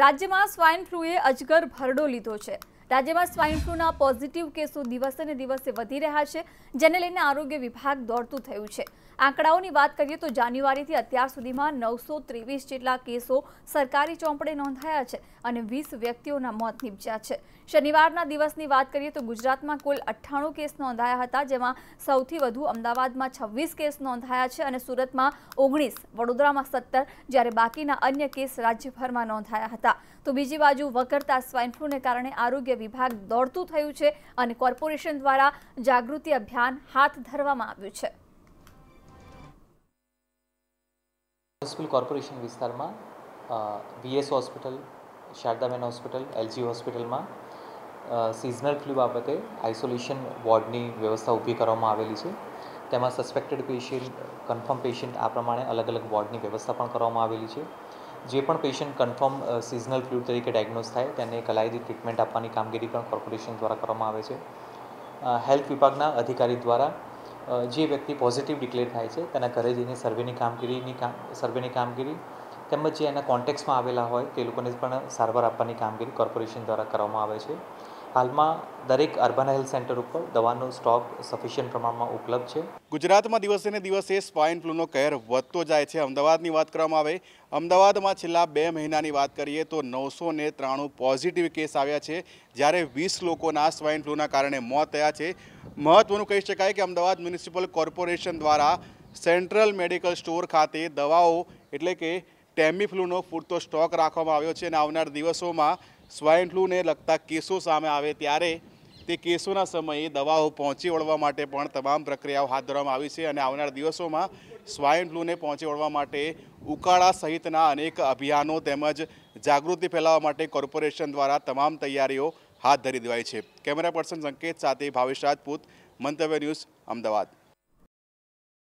રાજ્યમાં સ્વાઇન ફ્લુએ અજગર ભરડો લીધો છે રાજ્યમાં સ્વાઇન ફ્લુના પોઝિટિવ કેસો દિવસે ને દિવસે વધી રહ્યા છે જેને લઈને આરોગ્ય વિભાગ દોડતું થયું છે આંકડાઓની વાત કરીએ તો જાન્યુઆરીથી અત્યાર સુધીમાં નવસો ત્રેવીસ જેટલા કેસો સરકારી ચોપડે નોંધાયા છે અને વીસ વ્યક્તિઓના મોત નીપજ્યા છે શનિવારના દિવસની વાત કરીએ તો ગુજરાતમાં કુલ અઠ્ઠાણું કેસ નોંધાયા હતા જેમાં સૌથી વધુ અમદાવાદમાં છવ્વીસ કેસ નોંધાયા છે અને સુરતમાં ઓગણીસ વડોદરામાં સત્તર જ્યારે બાકીના અન્ય કેસ રાજ્યભરમાં નોંધાયા હતા તો બીજી બાજુ વકરતા સ્વાઇન ફ્લૂને કારણે આરોગ્ય વિભાગ દોડતું થયું છે અને કોર્પોરેશન દ્વારા જાગૃતિ અભિયાન હાથ ધરવામાં આવ્યું છે હોસ્પિટલ કોર્પોરેશન વિસ્તારમાં VS hospital Shardaben hospital LG હોસ્પિટલમાં સિઝનલ ફ્લૂ બાબતે આઇસોલેશન વોર્ડની વ્યવસ્થા ઊભી કરવામાં આવેલી છે તેમાં સસ્પેક્ટેડ પેશન્ટ કન્ફર્મ પેશન્ટ આ પ્રમાણે અલગ અલગ વોર્ડની વ્યવસ્થા પણ કરવામાં આવેલી છે જે પણ પેશન્ટ કન્ફર્મ સિઝનલ ફ્લૂ તરીકે ડાયગ્નોઝ થાય તેને કલાયદી ટ્રીટમેન્ટ આપવાની કામગીરી પણ કોર્પોરેશન દ્વારા કરવામાં આવે છે હેલ્થ વિભાગના અધિકારી દ્વારા જે વ્યક્તિ પોઝિટિવ ડિક્લેર થાય છે તેના ઘરે જઈને સર્વેની કામગીરીની કામ સર્વેની કામગીરી તેમજ જે એના કોન્ટેક્સમાં આવેલા હોય તે લોકોને પણ સારવાર આપવાની કામગીરી કોર્પોરેશન દ્વારા કરવામાં આવે છે હાલમાં દરેક અર્બન હેલ્થ સેન્ટર ઉપર દવાનો સ્ટોક સફિશિયન્ટ પ્રમાણમાં ઉપલબ્ધ છે ગુજરાતમાં દિવસે ને દિવસે સ્વાઇન ફ્લૂનો કહેર વધતો જાય છે અમદાવાદની વાત કરવામાં આવે અમદાવાદમાં છેલ્લા બે મહિનાની વાત કરીએ તો નવસો ને ત્રાણું પોઝિટિવ કેસ આવ્યા છે જ્યારે વીસ લોકોના સ્વાઇન ફ્લૂના કારણે મોત થયા છે મહત્વનું કહી શકાય કે અમદાવાદ મ્યુનિસિપલ કોર્પોરેશન દ્વારા સેન્ટ્રલ મેડિકલ સ્ટોર ખાતે દવાઓ એટલે કે ટેમી ફ્લૂનો પૂરતો સ્ટોક રાખવામાં આવ્યો છે અને આવનાર દિવસોમાં સ્વાઇન ફ્લૂને લગતા કેસો સામે આવે ત્યારે તે કેસોના સમયે દવાઓ પહોંચી વળવા માટે પણ તમામ પ્રક્રિયાઓ હાથ ધરવામાં આવી છે અને આવનાર દિવસોમાં સ્વાઇન ફ્લૂને પહોંચી વળવા માટે ઉકાળા સહિતના અનેક અભિયાનો તેમજ જાગૃતિ ફેલાવવા માટે કોર્પોરેશન દ્વારા તમામ તૈયારીઓ હાથ ધરી દેવાય છે કેમેરા પર્સન સંકેત સાથે ભાવેશ રાજપૂત મંતવ્ય ન્યૂઝ અમદાવાદ